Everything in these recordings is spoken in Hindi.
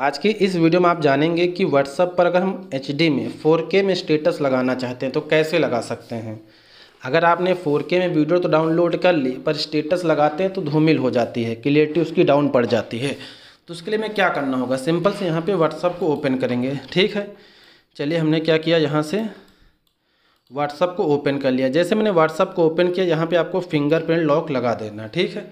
आज की इस वीडियो में आप जानेंगे कि व्हाट्सअप पर अगर हम एच में 4K में स्टेटस लगाना चाहते हैं तो कैसे लगा सकते हैं अगर आपने 4K में वीडियो तो डाउनलोड कर ली पर स्टेटस लगाते हैं तो धूमिल हो जाती है क्लियरिटी उसकी डाउन पड़ जाती है तो उसके लिए मैं क्या करना होगा सिंपल से यहाँ पे व्हाट्सअप को ओपन करेंगे ठीक है चलिए हमने क्या किया यहाँ से व्हाट्सअप को ओपन कर लिया जैसे मैंने व्हाट्सअप को ओपन किया यहाँ पर आपको फिंगरप्रिंट लॉक लगा देना ठीक है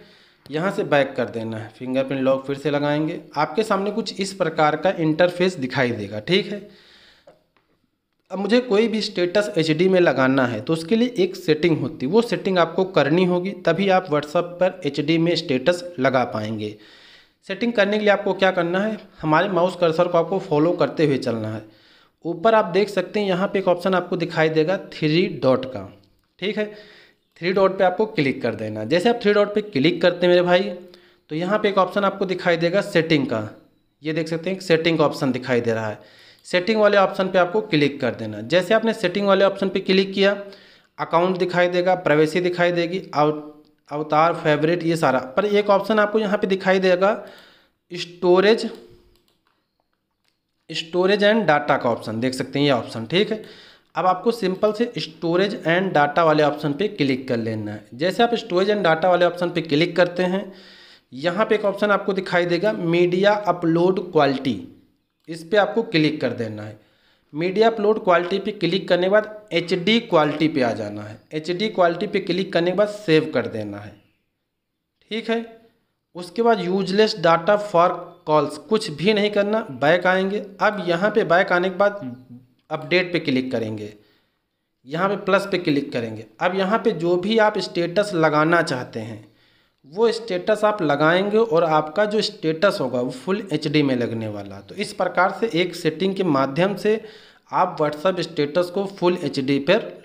यहाँ से बैक कर देना है फिंगरप्रिंट लॉक फिर से लगाएंगे आपके सामने कुछ इस प्रकार का इंटरफेस दिखाई देगा ठीक है अब मुझे कोई भी स्टेटस एच में लगाना है तो उसके लिए एक सेटिंग होती है वो सेटिंग आपको करनी होगी तभी आप व्हाट्सअप पर एच में स्टेटस लगा पाएंगे सेटिंग करने के लिए आपको क्या करना है हमारे माउस कर्सर को आपको फॉलो करते हुए चलना है ऊपर आप देख सकते हैं यहाँ पे एक ऑप्शन आपको दिखाई देगा थ्री डॉट का ठीक है थ्री डॉट पे आपको क्लिक कर देना जैसे आप थ्री डॉट पे क्लिक करते हैं मेरे भाई तो यहाँ पे एक ऑप्शन आपको दिखाई देगा सेटिंग का ये देख सकते हैं सेटिंग का ऑप्शन दिखाई दे रहा है सेटिंग वाले ऑप्शन पे आपको क्लिक कर देना जैसे आपने सेटिंग वाले ऑप्शन पे क्लिक किया अकाउंट दिखाई देगा प्राइवेसी दिखाई देगी अवतार फेवरेट ये सारा पर एक ऑप्शन आपको यहाँ पर दिखाई देगा स्टोरेज स्टोरेज एंड डाटा का ऑप्शन देख सकते हैं ये ऑप्शन ठीक है अब आपको सिंपल से स्टोरेज एंड डाटा वाले ऑप्शन पे क्लिक कर लेना है जैसे आप स्टोरेज एंड डाटा वाले ऑप्शन पे क्लिक करते हैं यहाँ पे एक ऑप्शन आपको दिखाई देगा मीडिया अपलोड क्वालिटी इस पर आपको क्लिक कर देना है मीडिया अपलोड क्वालिटी पे क्लिक करने के बाद एच क्वालिटी पे आ जाना है एच क्वालिटी पे क्लिक करने के बाद सेव कर देना है ठीक है उसके बाद यूजलेस डाटा फॉर कॉल्स कुछ भी नहीं करना बैक आएंगे अब यहाँ पे बैक आने के बाद अपडेट पे क्लिक करेंगे यहाँ पे प्लस पे क्लिक करेंगे अब यहाँ पे जो भी आप स्टेटस लगाना चाहते हैं वो स्टेटस आप लगाएंगे और आपका जो स्टेटस होगा वो फुल एच में लगने वाला तो इस प्रकार से एक सेटिंग के माध्यम से आप व्हाट्सअप स्टेटस को फुल एच पर